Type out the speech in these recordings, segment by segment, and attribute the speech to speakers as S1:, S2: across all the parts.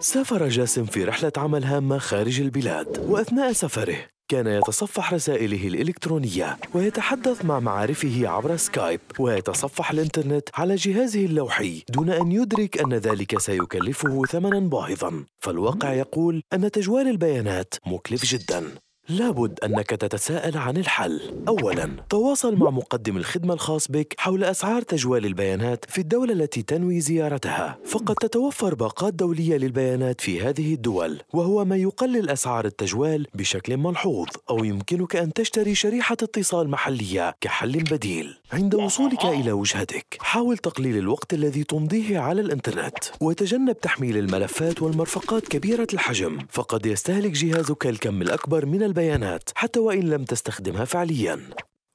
S1: سافر جاسم في رحلة عمل هامة خارج البلاد وأثناء سفره كان يتصفح رسائله الإلكترونية ويتحدث مع معارفه عبر سكايب ويتصفح الإنترنت على جهازه اللوحي دون أن يدرك أن ذلك سيكلفه ثمنا باهظا فالواقع يقول أن تجوال البيانات مكلف جدا لابد أنك تتساءل عن الحل أولاً تواصل مع مقدم الخدمة الخاص بك حول أسعار تجوال البيانات في الدولة التي تنوي زيارتها فقد تتوفر باقات دولية للبيانات في هذه الدول وهو ما يقلل أسعار التجوال بشكل ملحوظ أو يمكنك أن تشتري شريحة اتصال محلية كحل بديل عند وصولك إلى وجهتك حاول تقليل الوقت الذي تمضيه على الإنترنت وتجنب تحميل الملفات والمرفقات كبيرة الحجم فقد يستهلك جهازك الكم الأكبر من البيانات حتى وإن لم تستخدمها فعلياً.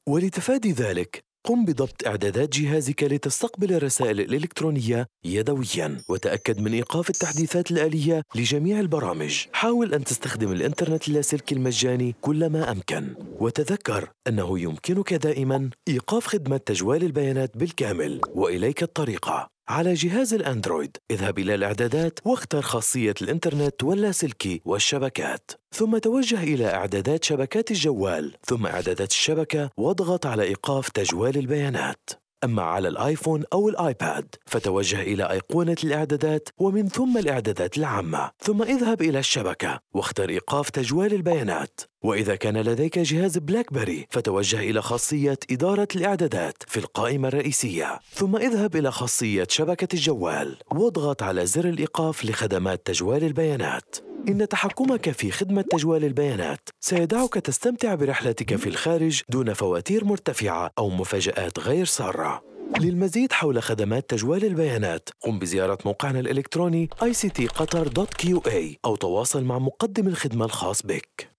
S1: ولتفادي ذلك، قم بضبط إعدادات جهازك لتستقبل الرسائل الإلكترونية يدوياً، وتأكد من إيقاف التحديثات الآلية لجميع البرامج. حاول أن تستخدم الإنترنت اللاسلكي المجاني كلما أمكن، وتذكر أنه يمكنك دائماً إيقاف خدمة تجوال البيانات بالكامل، وإليك الطريقة. على جهاز الأندرويد اذهب إلى الإعدادات واختر خاصية الإنترنت واللاسلكي والشبكات ثم توجه إلى إعدادات شبكات الجوال ثم إعدادات الشبكة واضغط على إيقاف تجوال البيانات أما على الآيفون أو الآيباد فتوجه إلى أيقونة الإعدادات ومن ثم الإعدادات العامة ثم اذهب إلى الشبكة واختر إيقاف تجوال البيانات وإذا كان لديك جهاز بلاك بيري فتوجه إلى خاصية إدارة الإعدادات في القائمة الرئيسية ثم اذهب إلى خاصية شبكة الجوال واضغط على زر الإيقاف لخدمات تجوال البيانات إن تحكمك في خدمة تجوال البيانات سيدعك تستمتع برحلتك في الخارج دون فواتير مرتفعة أو مفاجآت غير سارة. للمزيد حول خدمات تجوال البيانات قم بزيارة موقعنا الإلكتروني ictqatar.qa أو تواصل مع مقدم الخدمة الخاص بك